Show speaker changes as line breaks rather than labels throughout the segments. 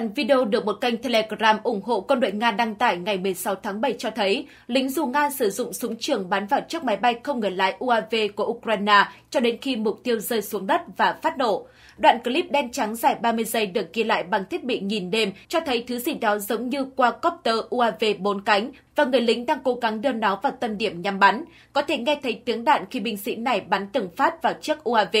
đoạn video được một kênh Telegram ủng hộ quân đội Nga đăng tải ngày 16 tháng 7 cho thấy lính dù Nga sử dụng súng trường bắn vào chiếc máy bay không người lái UAV của Ukraine cho đến khi mục tiêu rơi xuống đất và phát nổ. Đoạn clip đen trắng dài 30 giây được ghi lại bằng thiết bị nhìn đêm cho thấy thứ gì đó giống như qua copter UAV bốn cánh và người lính đang cố gắng đưa nó vào tâm điểm nhắm bắn. Có thể nghe thấy tiếng đạn khi binh sĩ này bắn từng phát vào chiếc UAV.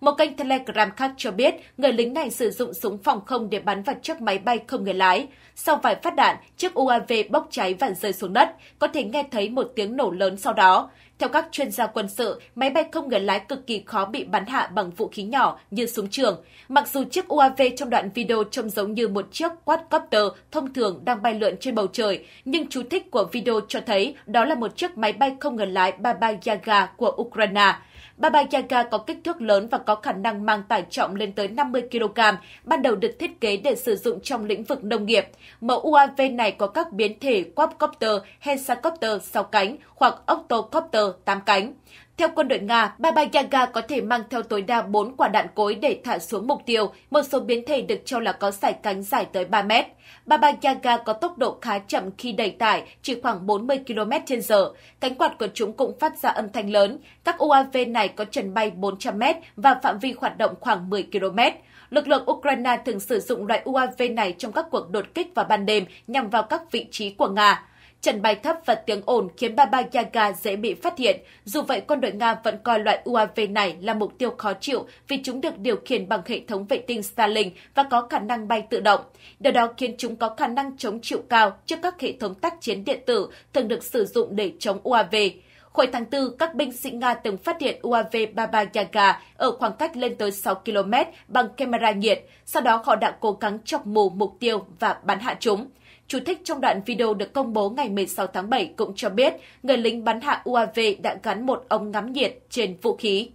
Một kênh Telegram khác cho biết người lính này sử dụng súng phòng không để bắn vào chiếc máy bay không người lái. Sau vài phát đạn, chiếc UAV bốc cháy và rơi xuống đất. Có thể nghe thấy một tiếng nổ lớn sau đó. Theo các chuyên gia quân sự, máy bay không người lái cực kỳ khó bị bắn hạ bằng vũ khí nhỏ như súng trường. Mặc dù chiếc UAV trong đoạn video trông giống như một chiếc quadcopter thông thường đang bay lượn trên bầu trời, nhưng chú thích của video cho thấy đó là một chiếc máy bay không người lái Baba Yaga của Ukraine. Baba Yaga có kích thước lớn và có khả năng mang tải trọng lên tới 50 kg, ban đầu được thiết kế để sử dụng trong lĩnh vực nông nghiệp. Mẫu UAV này có các biến thể quadcopter, hexacopter, sau cánh hoặc octocopter, 8 cánh. Theo quân đội Nga, Baba Yaga có thể mang theo tối đa 4 quả đạn cối để thả xuống mục tiêu, một số biến thể được cho là có sải cánh dài tới 3 mét. Baba Yaga có tốc độ khá chậm khi đẩy tải, chỉ khoảng 40 km h Cánh quạt của chúng cũng phát ra âm thanh lớn. Các UAV này có trần bay 400 m và phạm vi hoạt động khoảng 10 km. Lực lượng Ukraine thường sử dụng loại UAV này trong các cuộc đột kích vào ban đêm nhằm vào các vị trí của Nga. Trần bay thấp và tiếng ồn khiến Baba Yaga dễ bị phát hiện. Dù vậy, quân đội Nga vẫn coi loại UAV này là mục tiêu khó chịu vì chúng được điều khiển bằng hệ thống vệ tinh Starlink và có khả năng bay tự động. Điều đó khiến chúng có khả năng chống chịu cao trước các hệ thống tác chiến điện tử thường được sử dụng để chống UAV. Hồi tháng 4, các binh sĩ Nga từng phát hiện UAV Baba Yaga ở khoảng cách lên tới 6 km bằng camera nhiệt, sau đó họ đã cố gắng chọc mù mục tiêu và bắn hạ chúng. Chủ thích trong đoạn video được công bố ngày 16 tháng 7 cũng cho biết người lính bắn hạ UAV đã gắn một ống ngắm nhiệt trên vũ khí.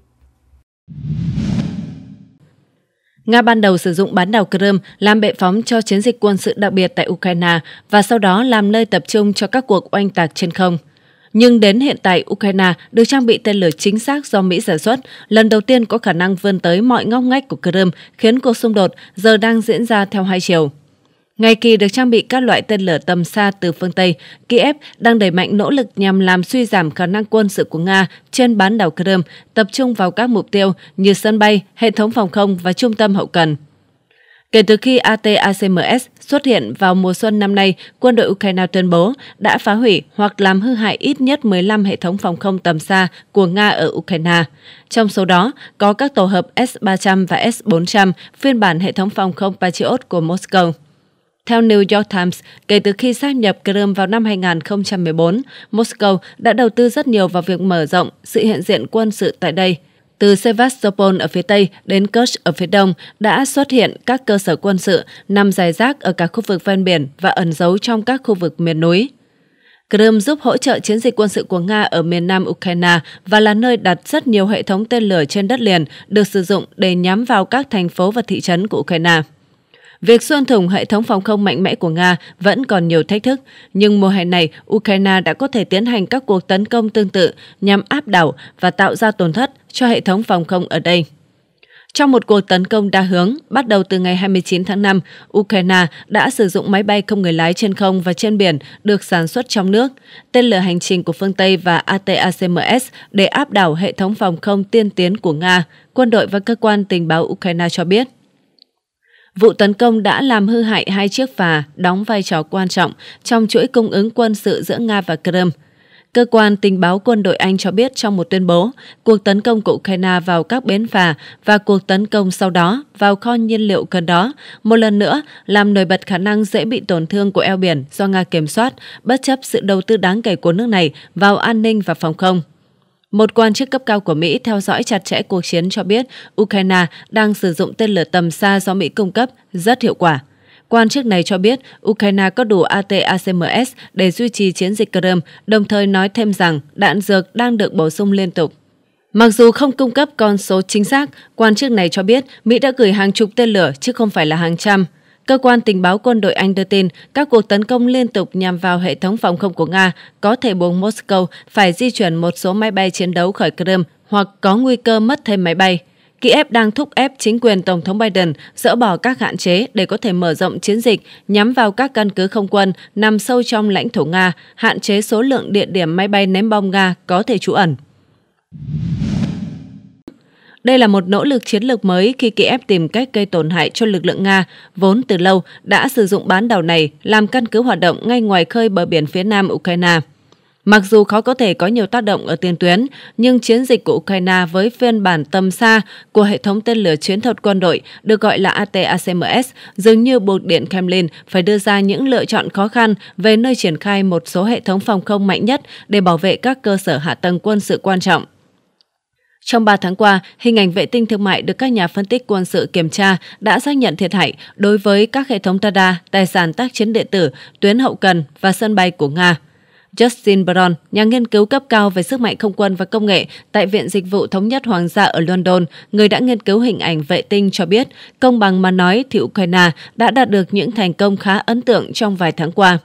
Nga ban đầu sử dụng bán đảo Crimea làm bệ phóng cho chiến dịch quân sự đặc biệt tại Ukraine và sau đó làm nơi tập trung cho các cuộc oanh tạc trên không. Nhưng đến hiện tại, Ukraine được trang bị tên lửa chính xác do Mỹ sản xuất, lần đầu tiên có khả năng vươn tới mọi ngóc ngách của Crimea, khiến cuộc xung đột giờ đang diễn ra theo hai chiều. Ngay khi được trang bị các loại tên lửa tầm xa từ phương Tây, Kiev đang đẩy mạnh nỗ lực nhằm làm suy giảm khả năng quân sự của Nga trên bán đảo Crimea, tập trung vào các mục tiêu như sân bay, hệ thống phòng không và trung tâm hậu cần. Kể từ khi ATACMS xuất hiện vào mùa xuân năm nay, quân đội Ukraine tuyên bố đã phá hủy hoặc làm hư hại ít nhất 15 hệ thống phòng không tầm xa của Nga ở Ukraine. Trong số đó, có các tổ hợp S-300 và S-400, phiên bản hệ thống phòng không Patriot của Moscow. Theo New York Times, kể từ khi gia nhập Crimea vào năm 2014, Moscow đã đầu tư rất nhiều vào việc mở rộng sự hiện diện quân sự tại đây. Từ Sevastopol ở phía Tây đến Kursk ở phía Đông đã xuất hiện các cơ sở quân sự nằm dài rác ở các khu vực ven biển và ẩn giấu trong các khu vực miền núi. Crimea giúp hỗ trợ chiến dịch quân sự của Nga ở miền nam Ukraine và là nơi đặt rất nhiều hệ thống tên lửa trên đất liền được sử dụng để nhắm vào các thành phố và thị trấn của Ukraine. Việc sơn thủng hệ thống phòng không mạnh mẽ của Nga vẫn còn nhiều thách thức, nhưng mùa hè này, Ukraine đã có thể tiến hành các cuộc tấn công tương tự nhằm áp đảo và tạo ra tổn thất cho hệ thống phòng không ở đây. Trong một cuộc tấn công đa hướng, bắt đầu từ ngày 29 tháng 5, Ukraine đã sử dụng máy bay không người lái trên không và trên biển được sản xuất trong nước, tên lửa hành trình của phương Tây và ATACMS để áp đảo hệ thống phòng không tiên tiến của Nga, quân đội và cơ quan tình báo Ukraine cho biết. Vụ tấn công đã làm hư hại hai chiếc phà đóng vai trò quan trọng trong chuỗi cung ứng quân sự giữa Nga và Crimea. Cơ quan tình báo quân đội Anh cho biết trong một tuyên bố, cuộc tấn công của Ukraine vào các bến phà và cuộc tấn công sau đó vào kho nhiên liệu gần đó, một lần nữa làm nổi bật khả năng dễ bị tổn thương của eo biển do Nga kiểm soát, bất chấp sự đầu tư đáng kể của nước này vào an ninh và phòng không. Một quan chức cấp cao của Mỹ theo dõi chặt chẽ cuộc chiến cho biết Ukraine đang sử dụng tên lửa tầm xa do Mỹ cung cấp rất hiệu quả. Quan chức này cho biết Ukraine có đủ ATACMS để duy trì chiến dịch Crimea, đồng thời nói thêm rằng đạn dược đang được bổ sung liên tục. Mặc dù không cung cấp con số chính xác, quan chức này cho biết Mỹ đã gửi hàng chục tên lửa chứ không phải là hàng trăm. Cơ quan tình báo quân đội Anh đưa tin các cuộc tấn công liên tục nhằm vào hệ thống phòng không của Nga có thể buộc Moscow phải di chuyển một số máy bay chiến đấu khỏi Crimea hoặc có nguy cơ mất thêm máy bay. Kiev đang thúc ép chính quyền Tổng thống Biden dỡ bỏ các hạn chế để có thể mở rộng chiến dịch nhắm vào các căn cứ không quân nằm sâu trong lãnh thổ Nga, hạn chế số lượng địa điểm máy bay ném bom Nga có thể trú ẩn. Đây là một nỗ lực chiến lược mới khi Kiev tìm cách gây tổn hại cho lực lượng Nga, vốn từ lâu đã sử dụng bán đảo này làm căn cứ hoạt động ngay ngoài khơi bờ biển phía nam Ukraine. Mặc dù khó có thể có nhiều tác động ở tiền tuyến, nhưng chiến dịch của Ukraine với phiên bản tầm xa của hệ thống tên lửa chiến thuật quân đội được gọi là ATACMS dường như buộc Điện Kremlin phải đưa ra những lựa chọn khó khăn về nơi triển khai một số hệ thống phòng không mạnh nhất để bảo vệ các cơ sở hạ tầng quân sự quan trọng. Trong 3 tháng qua, hình ảnh vệ tinh thương mại được các nhà phân tích quân sự kiểm tra đã xác nhận thiệt hại đối với các hệ thống radar, tài sản tác chiến điện tử, tuyến hậu cần và sân bay của Nga. Justin Brown, nhà nghiên cứu cấp cao về sức mạnh không quân và công nghệ tại Viện Dịch vụ Thống nhất Hoàng gia ở London, người đã nghiên cứu hình ảnh vệ tinh cho biết, công bằng mà nói thì Ukraine đã đạt được những thành công khá ấn tượng trong vài tháng qua.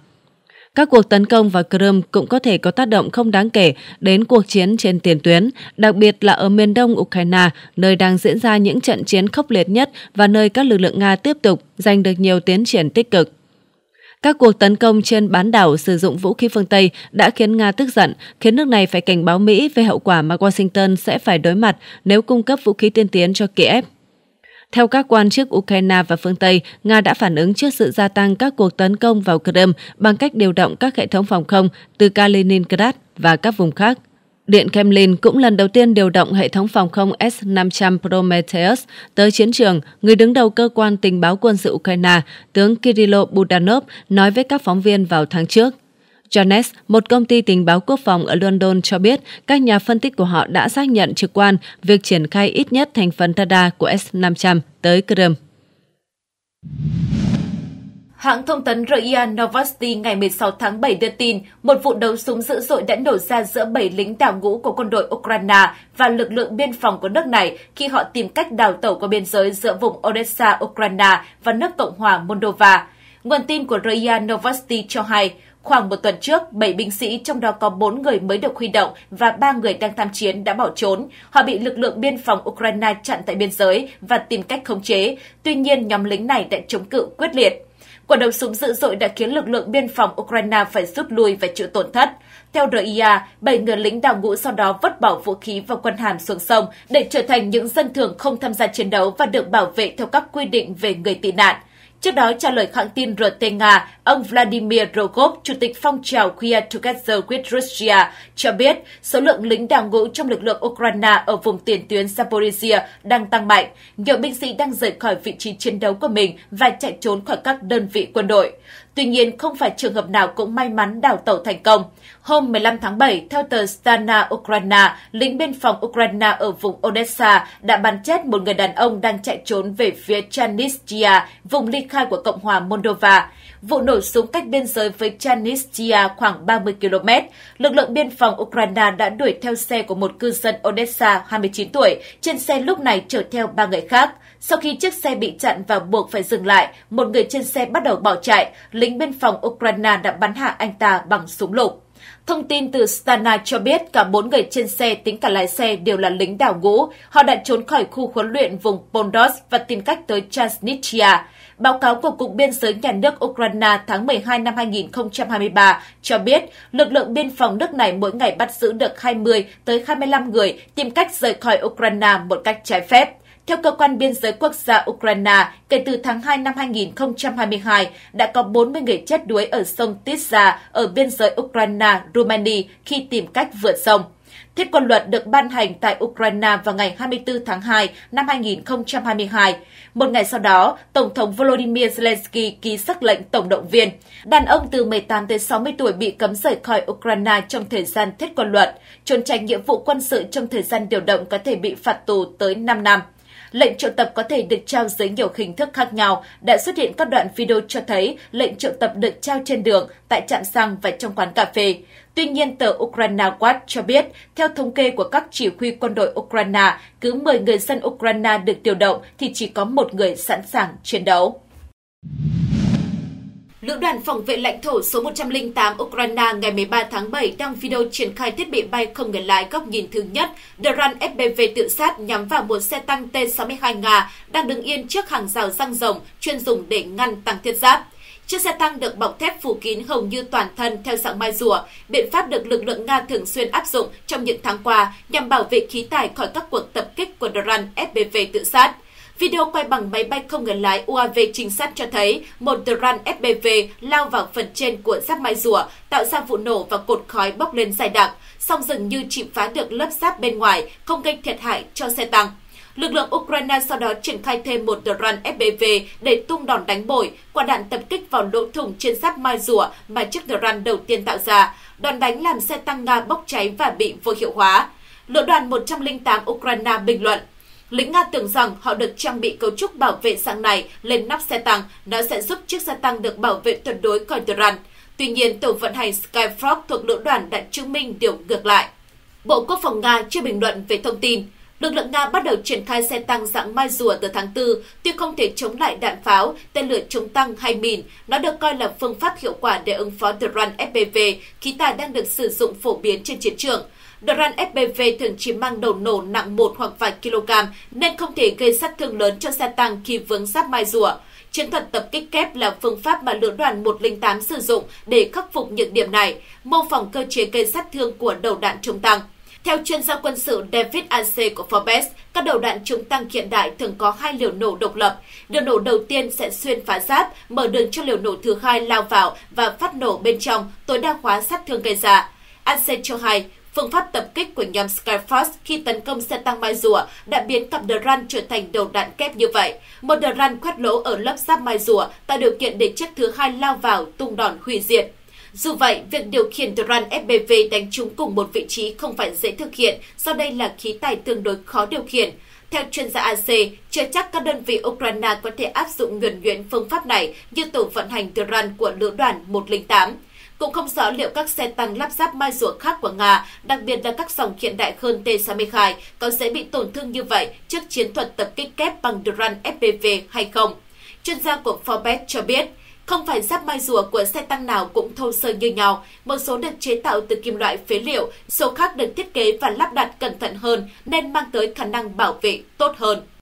Các cuộc tấn công vào Crimea cũng có thể có tác động không đáng kể đến cuộc chiến trên tiền tuyến, đặc biệt là ở miền đông Ukraine, nơi đang diễn ra những trận chiến khốc liệt nhất và nơi các lực lượng Nga tiếp tục giành được nhiều tiến triển tích cực. Các cuộc tấn công trên bán đảo sử dụng vũ khí phương Tây đã khiến Nga tức giận, khiến nước này phải cảnh báo Mỹ về hậu quả mà Washington sẽ phải đối mặt nếu cung cấp vũ khí tiên tiến cho Kiev. Theo các quan chức Ukraine và phương Tây, Nga đã phản ứng trước sự gia tăng các cuộc tấn công vào Crimea bằng cách điều động các hệ thống phòng không từ Kaliningrad và các vùng khác. Điện Kremlin cũng lần đầu tiên điều động hệ thống phòng không S-500 Prometheus tới chiến trường, người đứng đầu cơ quan tình báo quân sự Ukraine, tướng Kirill Budanov nói với các phóng viên vào tháng trước. Jones, một công ty tình báo quốc phòng ở London cho biết các nhà phân tích của họ đã xác nhận trực quan việc triển khai ít nhất thành phần Tada của S-500 tới Crimea.
Hãng thông tấn RIA Novosti ngày 16 tháng 7 đưa tin một vụ đấu súng dữ dội đã nổ ra giữa bảy lính đảo ngũ của quân đội Ukraine và lực lượng biên phòng của nước này khi họ tìm cách đào tẩu qua biên giới giữa vùng Odessa, Ukraine và nước Cộng hòa Moldova. Nguồn tin của RIA Novosti cho hay, Khoảng một tuần trước, 7 binh sĩ trong đó có 4 người mới được huy động và 3 người đang tham chiến đã bỏ trốn. Họ bị lực lượng biên phòng Ukraine chặn tại biên giới và tìm cách khống chế. Tuy nhiên, nhóm lính này đã chống cự quyết liệt. Quả đầu súng dữ dội đã khiến lực lượng biên phòng Ukraine phải rút lui và chịu tổn thất. Theo RIA, 7 người lính đào ngũ sau đó vứt bỏ vũ khí và quân hàm xuống sông để trở thành những dân thường không tham gia chiến đấu và được bảo vệ theo các quy định về người tị nạn. Trước đó, trả lời hãng tin RT Nga, ông Vladimir Rogov, chủ tịch phong trào Queer Together with Russia, cho biết số lượng lính đào ngũ trong lực lượng Ukraine ở vùng tiền tuyến Zaporizhia đang tăng mạnh. Nhiều binh sĩ đang rời khỏi vị trí chiến đấu của mình và chạy trốn khỏi các đơn vị quân đội. Tuy nhiên, không phải trường hợp nào cũng may mắn đào tẩu thành công. Hôm 15 tháng 7, theo tờ Stana Ukraine, lính biên phòng Ukraine ở vùng Odessa đã bắn chết một người đàn ông đang chạy trốn về phía Transnistria, vùng ly khai của Cộng hòa Moldova. Vụ nổ súng cách biên giới với Chanistria khoảng 30 km, lực lượng biên phòng Ukraine đã đuổi theo xe của một cư dân Odessa 29 tuổi, trên xe lúc này chở theo ba người khác. Sau khi chiếc xe bị chặn và buộc phải dừng lại, một người trên xe bắt đầu bỏ chạy, lính biên phòng Ukraine đã bắn hạ anh ta bằng súng lục. Thông tin từ Stana cho biết cả bốn người trên xe tính cả lái xe đều là lính đảo ngũ. Họ đã trốn khỏi khu huấn luyện vùng Pondos và tìm cách tới Transnistria. Báo cáo của Cục Biên giới Nhà nước Ukraine tháng 12 năm 2023 cho biết lực lượng biên phòng nước này mỗi ngày bắt giữ được 20 tới 25 người tìm cách rời khỏi Ukraine một cách trái phép. Theo cơ quan biên giới quốc gia Ukraine, kể từ tháng 2 năm 2022, đã có 40 người chết đuối ở sông Tisza ở biên giới Ukraine, Romania khi tìm cách vượt sông. Thiết quân luật được ban hành tại Ukraine vào ngày 24 tháng 2 năm 2022. Một ngày sau đó, Tổng thống Volodymyr Zelensky ký sắc lệnh tổng động viên. Đàn ông từ 18 tới 60 tuổi bị cấm rời khỏi Ukraine trong thời gian thiết quân luật. Trốn tránh nghĩa vụ quân sự trong thời gian điều động có thể bị phạt tù tới 5 năm. Lệnh triệu tập có thể được trao dưới nhiều hình thức khác nhau. Đã xuất hiện các đoạn video cho thấy lệnh triệu tập được trao trên đường, tại trạm xăng và trong quán cà phê. Tuy nhiên, tờ Ukraine Watch cho biết, theo thống kê của các chỉ huy quân đội Ukraine, cứ 10 người dân Ukraine được điều động thì chỉ có một người sẵn sàng chiến đấu. Lữ đoàn phòng vệ lãnh thổ số 108 Ukraine ngày 13 tháng 7 đăng video triển khai thiết bị bay không người lái góc nhìn thứ nhất Dran FPV tự sát nhắm vào một xe tăng T-62 Nga đang đứng yên trước hàng rào răng rồng chuyên dùng để ngăn tăng thiết giáp. Chiếc xe tăng được bọc thép phủ kín hầu như toàn thân theo dạng mai rùa, biện pháp được lực lượng Nga thường xuyên áp dụng trong những tháng qua nhằm bảo vệ khí tài khỏi các cuộc tập kích của Dran FPV tự sát. Video quay bằng máy bay không người lái UAV trinh sát cho thấy một drone FPV lao vào phần trên của giáp mai rùa, tạo ra vụ nổ và cột khói bốc lên dài đặc, song dường như chịm phá được lớp giáp bên ngoài, không gây thiệt hại cho xe tăng. Lực lượng Ukraine sau đó triển khai thêm một drone FPV để tung đòn đánh bội quả đạn tập kích vào lỗ thùng trên giáp mai rùa mà chiếc drone đầu tiên tạo ra. Đòn đánh làm xe tăng Nga bốc cháy và bị vô hiệu hóa. Lữ đoàn 108 Ukraine bình luận Lính Nga tưởng rằng họ được trang bị cấu trúc bảo vệ dạng này lên nắp xe tăng nó sẽ giúp chiếc xe tăng được bảo vệ tuyệt đối khỏi Tehran. Tuy nhiên, tổ vận hành Skyfrog thuộc lữ đoàn đã chứng minh điều ngược lại. Bộ Quốc phòng Nga chưa bình luận về thông tin. Lực lượng Nga bắt đầu triển khai xe tăng dạng mai rùa từ tháng 4, tuy không thể chống lại đạn pháo, tên lửa chống tăng hay mìn. Nó được coi là phương pháp hiệu quả để ứng phó Tehran FPV, khí tài đang được sử dụng phổ biến trên chiến trường. Đoạn FPV thường chỉ mang đầu nổ nặng 1 hoặc vài kg nên không thể gây sát thương lớn cho xe tăng khi vướng giáp mai rùa. Chiến thuật tập kích kép là phương pháp mà lữ đoàn 108 sử dụng để khắc phục những điểm này, mô phỏng cơ chế gây sát thương của đầu đạn chống tăng. Theo chuyên gia quân sự David AC của Forbes, các đầu đạn chống tăng hiện đại thường có hai liều nổ độc lập. Liều nổ đầu tiên sẽ xuyên phá giáp, mở đường cho liều nổ thứ hai lao vào và phát nổ bên trong, tối đa hóa sát thương gây ra. AC cho hay, Phương pháp tập kích của nhóm Skyfast khi tấn công xe tăng mai rùa đã biến cặp Duran trở thành đầu đạn kép như vậy. Một Duran khoét lỗ ở lớp giáp mai rùa tạo điều kiện để chiếc thứ hai lao vào tung đòn hủy diệt. Dù vậy, việc điều khiển Duran FPV đánh trúng cùng một vị trí không phải dễ thực hiện do đây là khí tài tương đối khó điều khiển. Theo chuyên gia AC, chưa chắc các đơn vị Ukraine có thể áp dụng nhuần nhuyễn phương pháp này như tổ vận hành Duran của lữ đoàn 108. Cũng không rõ liệu các xe tăng lắp ráp mai ruộng khác của Nga, đặc biệt là các dòng hiện đại hơn T-62, có sẽ bị tổn thương như vậy trước chiến thuật tập kích kép bằng drone FPV hay không. Chuyên gia của Forbes cho biết, không phải giáp mai rùa của xe tăng nào cũng thô sơ như nhau, một số được chế tạo từ kim loại phế liệu, số khác được thiết kế và lắp đặt cẩn thận hơn nên mang tới khả năng bảo vệ tốt hơn.